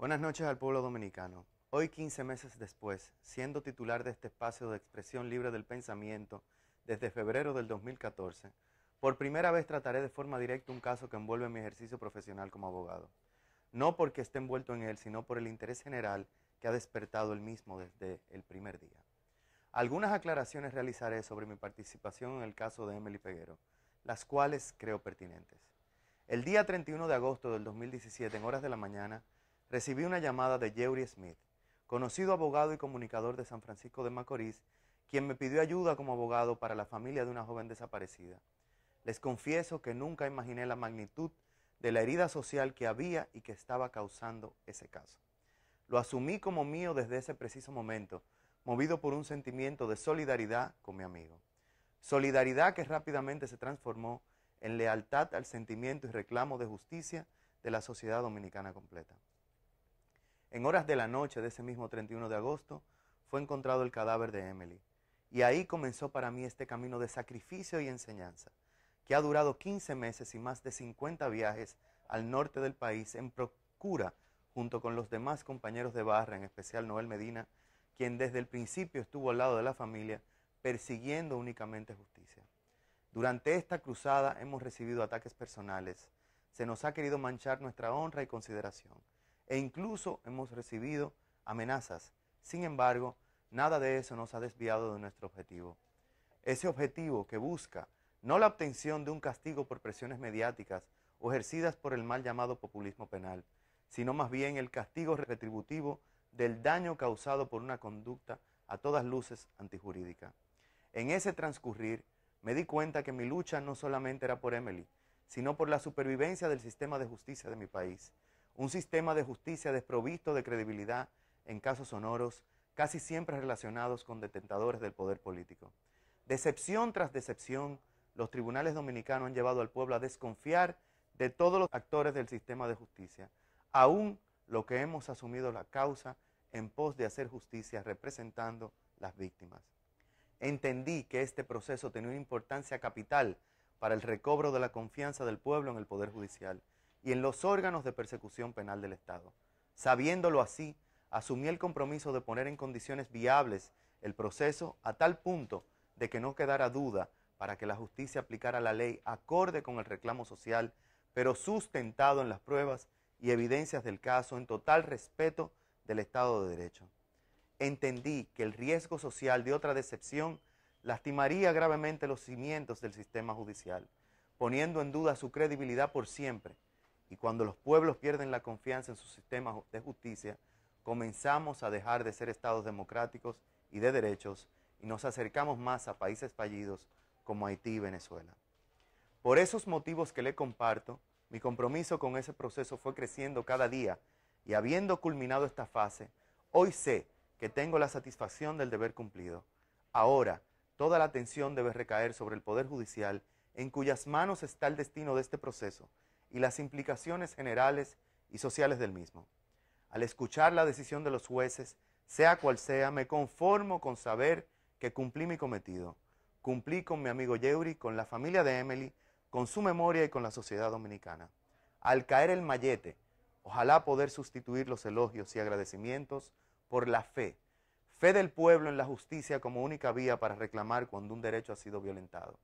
Buenas noches al pueblo dominicano. Hoy, 15 meses después, siendo titular de este espacio de expresión libre del pensamiento desde febrero del 2014, por primera vez trataré de forma directa un caso que envuelve mi ejercicio profesional como abogado. No porque esté envuelto en él, sino por el interés general que ha despertado el mismo desde el primer día. Algunas aclaraciones realizaré sobre mi participación en el caso de Emily Peguero, las cuales creo pertinentes. El día 31 de agosto del 2017, en horas de la mañana, recibí una llamada de Jerry Smith, conocido abogado y comunicador de San Francisco de Macorís, quien me pidió ayuda como abogado para la familia de una joven desaparecida. Les confieso que nunca imaginé la magnitud de la herida social que había y que estaba causando ese caso. Lo asumí como mío desde ese preciso momento, movido por un sentimiento de solidaridad con mi amigo. Solidaridad que rápidamente se transformó en lealtad al sentimiento y reclamo de justicia de la sociedad dominicana completa. En horas de la noche de ese mismo 31 de agosto fue encontrado el cadáver de Emily. Y ahí comenzó para mí este camino de sacrificio y enseñanza, que ha durado 15 meses y más de 50 viajes al norte del país en procura, junto con los demás compañeros de barra, en especial Noel Medina, quien desde el principio estuvo al lado de la familia, persiguiendo únicamente justicia. Durante esta cruzada hemos recibido ataques personales. Se nos ha querido manchar nuestra honra y consideración e incluso hemos recibido amenazas. Sin embargo, nada de eso nos ha desviado de nuestro objetivo. Ese objetivo que busca no la obtención de un castigo por presiones mediáticas o ejercidas por el mal llamado populismo penal, sino más bien el castigo retributivo del daño causado por una conducta a todas luces antijurídica. En ese transcurrir me di cuenta que mi lucha no solamente era por Emily, sino por la supervivencia del sistema de justicia de mi país. Un sistema de justicia desprovisto de credibilidad en casos sonoros, casi siempre relacionados con detentadores del poder político. Decepción tras decepción, los tribunales dominicanos han llevado al pueblo a desconfiar de todos los actores del sistema de justicia, aún lo que hemos asumido la causa en pos de hacer justicia representando las víctimas. Entendí que este proceso tenía una importancia capital para el recobro de la confianza del pueblo en el Poder Judicial y en los órganos de persecución penal del Estado. Sabiéndolo así, asumí el compromiso de poner en condiciones viables el proceso a tal punto de que no quedara duda para que la justicia aplicara la ley acorde con el reclamo social, pero sustentado en las pruebas y evidencias del caso en total respeto del Estado de Derecho. Entendí que el riesgo social de otra decepción lastimaría gravemente los cimientos del sistema judicial, poniendo en duda su credibilidad por siempre y cuando los pueblos pierden la confianza en sus sistemas de justicia, comenzamos a dejar de ser estados democráticos y de derechos y nos acercamos más a países fallidos como Haití y Venezuela. Por esos motivos que le comparto, mi compromiso con ese proceso fue creciendo cada día y habiendo culminado esta fase, hoy sé que tengo la satisfacción del deber cumplido. Ahora, toda la atención debe recaer sobre el Poder Judicial, en cuyas manos está el destino de este proceso, y las implicaciones generales y sociales del mismo. Al escuchar la decisión de los jueces, sea cual sea, me conformo con saber que cumplí mi cometido. Cumplí con mi amigo Yeuri, con la familia de Emily, con su memoria y con la sociedad dominicana. Al caer el mallete, ojalá poder sustituir los elogios y agradecimientos por la fe, fe del pueblo en la justicia como única vía para reclamar cuando un derecho ha sido violentado.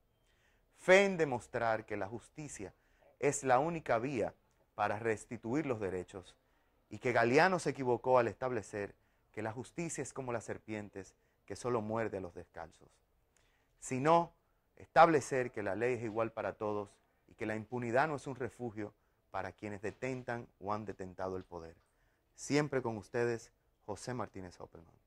Fe en demostrar que la justicia es la única vía para restituir los derechos y que Galeano se equivocó al establecer que la justicia es como las serpientes que solo muerde a los descalzos, sino establecer que la ley es igual para todos y que la impunidad no es un refugio para quienes detentan o han detentado el poder. Siempre con ustedes, José Martínez Opelman.